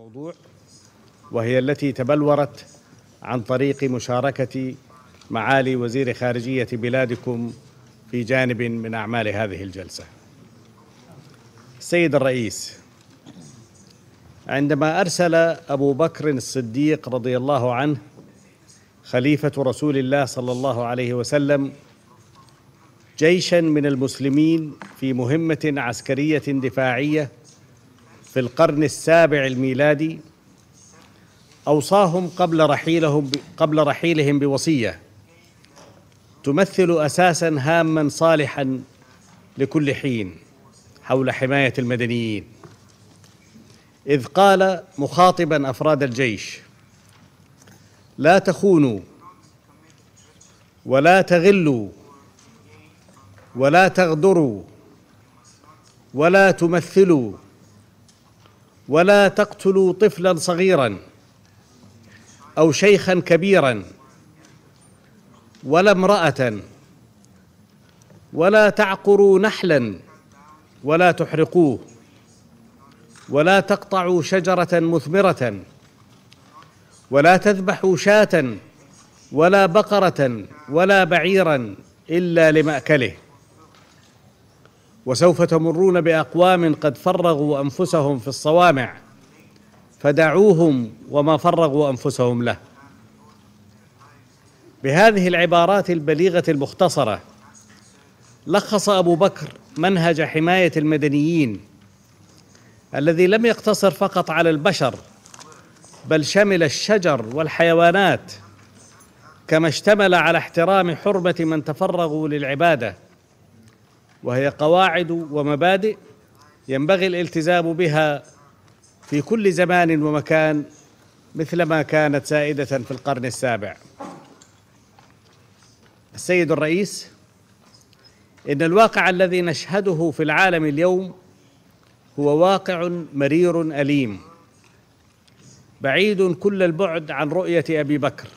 الموضوع وهي التي تبلورت عن طريق مشاركة معالي وزير خارجية بلادكم في جانب من أعمال هذه الجلسة السيد الرئيس عندما أرسل أبو بكر الصديق رضي الله عنه خليفة رسول الله صلى الله عليه وسلم جيشا من المسلمين في مهمة عسكرية دفاعية في القرن السابع الميلادي أوصاهم قبل رحيلهم قبل رحيلهم بوصية تمثل أساسا هاما صالحا لكل حين حول حماية المدنيين إذ قال مخاطبا أفراد الجيش لا تخونوا ولا تغلوا ولا تغدروا ولا تمثلوا ولا تقتلوا طفلا صغيرا او شيخا كبيرا ولا امراه ولا تعقروا نحلا ولا تحرقوه ولا تقطعوا شجره مثمره ولا تذبحوا شاه ولا بقره ولا بعيرا الا لماكله وسوف تمرون باقوام قد فرغوا انفسهم في الصوامع فدعوهم وما فرغوا انفسهم له بهذه العبارات البليغه المختصره لخص ابو بكر منهج حمايه المدنيين الذي لم يقتصر فقط على البشر بل شمل الشجر والحيوانات كما اشتمل على احترام حرمه من تفرغوا للعباده وهي قواعد ومبادئ ينبغي الالتزام بها في كل زمان ومكان مثلما كانت سائده في القرن السابع السيد الرئيس ان الواقع الذي نشهده في العالم اليوم هو واقع مرير اليم بعيد كل البعد عن رؤيه ابي بكر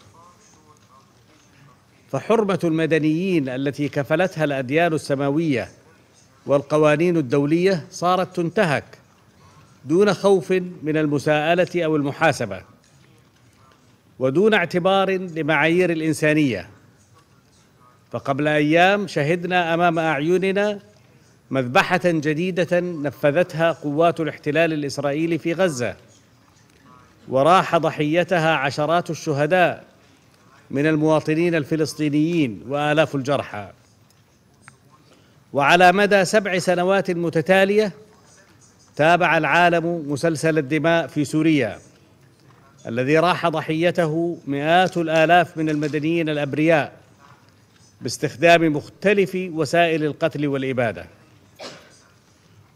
فحرمة المدنيين التي كفلتها الأديان السماوية والقوانين الدولية صارت تنتهك دون خوف من المساءلة أو المحاسبة ودون اعتبار لمعايير الإنسانية فقبل أيام شهدنا أمام أعيننا مذبحة جديدة نفذتها قوات الاحتلال الإسرائيلي في غزة وراح ضحيتها عشرات الشهداء من المواطنين الفلسطينيين وآلاف الجرحى وعلى مدى سبع سنوات متتالية تابع العالم مسلسل الدماء في سوريا الذي راح ضحيته مئات الآلاف من المدنيين الأبرياء باستخدام مختلف وسائل القتل والإبادة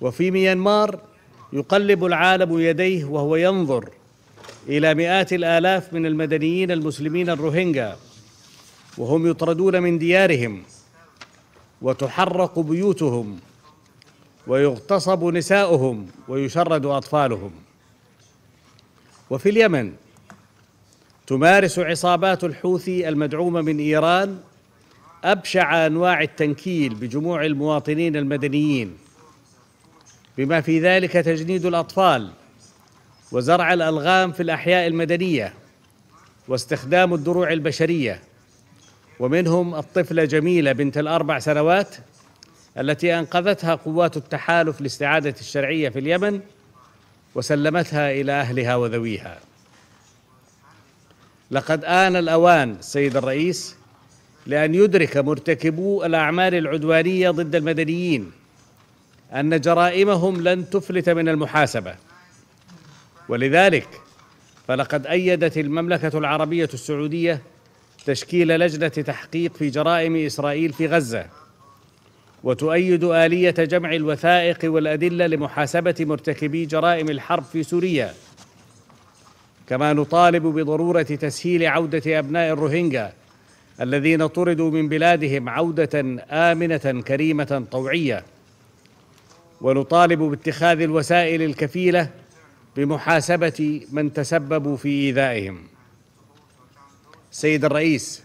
وفي ميانمار يقلب العالم يديه وهو ينظر إلى مئات الآلاف من المدنيين المسلمين الروهينجا وهم يطردون من ديارهم وتحرق بيوتهم ويغتصب نساؤهم ويشرد أطفالهم وفي اليمن تمارس عصابات الحوثي المدعومة من إيران أبشع أنواع التنكيل بجموع المواطنين المدنيين بما في ذلك تجنيد الأطفال وزرع الألغام في الأحياء المدنية واستخدام الدروع البشرية ومنهم الطفلة جميلة بنت الأربع سنوات التي أنقذتها قوات التحالف لاستعادة الشرعية في اليمن وسلمتها إلى أهلها وذويها لقد آن الأوان سيد الرئيس لأن يدرك مرتكبو الأعمال العدوانية ضد المدنيين أن جرائمهم لن تفلت من المحاسبة ولذلك فلقد أيدت المملكة العربية السعودية تشكيل لجنة تحقيق في جرائم إسرائيل في غزة وتؤيد آلية جمع الوثائق والأدلة لمحاسبة مرتكبي جرائم الحرب في سوريا كما نطالب بضرورة تسهيل عودة أبناء الروهينجا الذين طردوا من بلادهم عودة آمنة كريمة طوعية ونطالب باتخاذ الوسائل الكفيلة بمحاسبة من تسببوا في إيذائهم سيد الرئيس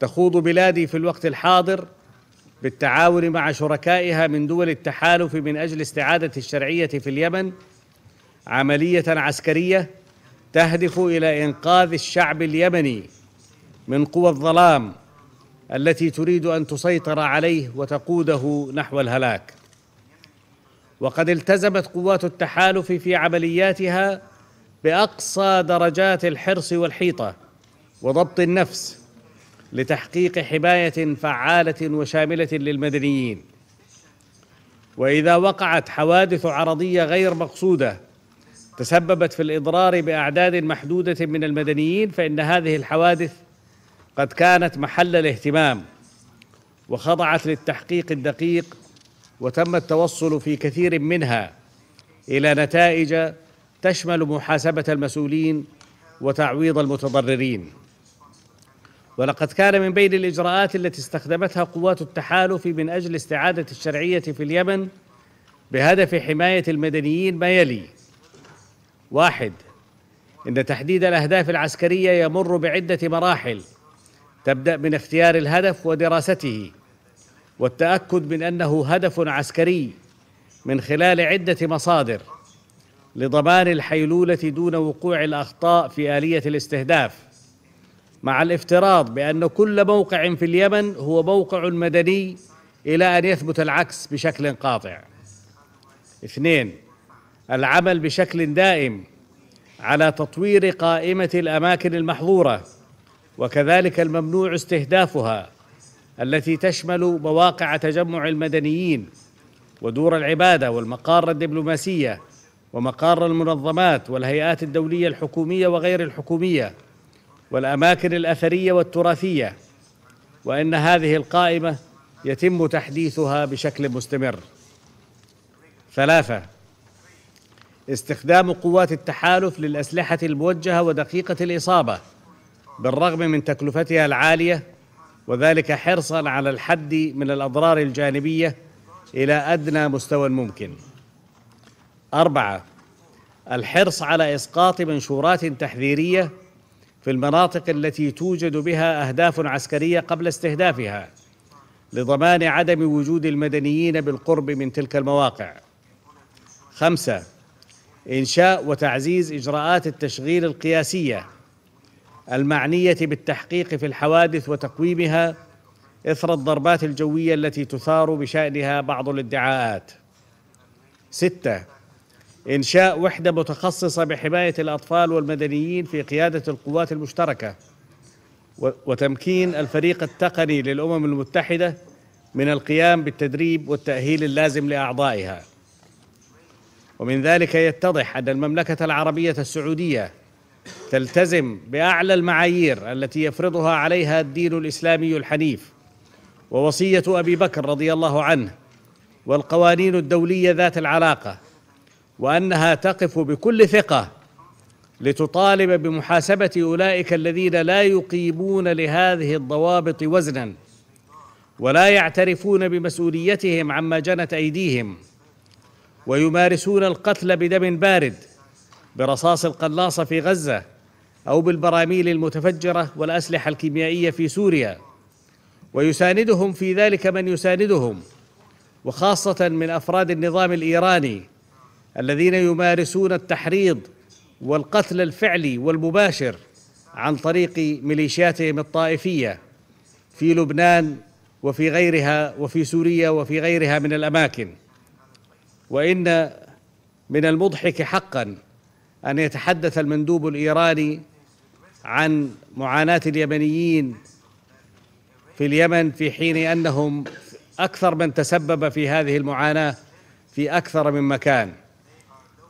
تخوض بلادي في الوقت الحاضر بالتعاون مع شركائها من دول التحالف من أجل استعادة الشرعية في اليمن عملية عسكرية تهدف إلى إنقاذ الشعب اليمني من قوى الظلام التي تريد أن تسيطر عليه وتقوده نحو الهلاك وقد التزمت قوات التحالف في عملياتها باقصى درجات الحرص والحيطه وضبط النفس لتحقيق حمايه فعاله وشامله للمدنيين واذا وقعت حوادث عرضيه غير مقصوده تسببت في الاضرار باعداد محدوده من المدنيين فان هذه الحوادث قد كانت محل الاهتمام وخضعت للتحقيق الدقيق وتم التوصل في كثير منها الى نتائج تشمل محاسبه المسؤولين وتعويض المتضررين ولقد كان من بين الاجراءات التي استخدمتها قوات التحالف من اجل استعاده الشرعيه في اليمن بهدف حمايه المدنيين ما يلي واحد ان تحديد الاهداف العسكريه يمر بعده مراحل تبدا من اختيار الهدف ودراسته والتأكد من أنه هدف عسكري من خلال عدة مصادر لضمان الحيلولة دون وقوع الأخطاء في آلية الاستهداف مع الافتراض بأن كل موقع في اليمن هو موقع مدني إلى أن يثبت العكس بشكل قاطع اثنين العمل بشكل دائم على تطوير قائمة الأماكن المحظورة وكذلك الممنوع استهدافها التي تشمل مواقع تجمع المدنيين ودور العباده والمقار الدبلوماسيه ومقار المنظمات والهيئات الدوليه الحكوميه وغير الحكوميه والاماكن الاثريه والتراثيه وان هذه القائمه يتم تحديثها بشكل مستمر ثلاثه استخدام قوات التحالف للاسلحه الموجهه ودقيقه الاصابه بالرغم من تكلفتها العاليه وذلك حرصا على الحد من الأضرار الجانبية إلى أدنى مستوى ممكن أربعة الحرص على إسقاط منشورات تحذيرية في المناطق التي توجد بها أهداف عسكرية قبل استهدافها لضمان عدم وجود المدنيين بالقرب من تلك المواقع خمسة إنشاء وتعزيز إجراءات التشغيل القياسية المعنية بالتحقيق في الحوادث وتقويمها إثر الضربات الجوية التي تثار بشأنها بعض الادعاءات. ستة إنشاء وحدة متخصصة بحماية الأطفال والمدنيين في قيادة القوات المشتركة وتمكين الفريق التقني للأمم المتحدة من القيام بالتدريب والتأهيل اللازم لأعضائها. ومن ذلك يتضح أن المملكة العربية السعودية تلتزم باعلى المعايير التي يفرضها عليها الدين الاسلامي الحنيف ووصيه ابي بكر رضي الله عنه والقوانين الدوليه ذات العلاقه وانها تقف بكل ثقه لتطالب بمحاسبه اولئك الذين لا يقيمون لهذه الضوابط وزنا ولا يعترفون بمسؤوليتهم عما جنت ايديهم ويمارسون القتل بدم بارد برصاص القلاصه في غزه او بالبراميل المتفجره والاسلحه الكيميائيه في سوريا ويساندهم في ذلك من يساندهم وخاصه من افراد النظام الايراني الذين يمارسون التحريض والقتل الفعلي والمباشر عن طريق ميليشياتهم الطائفيه في لبنان وفي غيرها وفي سوريا وفي غيرها من الاماكن وان من المضحك حقا أن يتحدث المندوب الإيراني عن معاناة اليمنيين في اليمن في حين أنهم أكثر من تسبب في هذه المعاناة في أكثر من مكان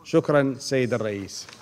شكرا سيد الرئيس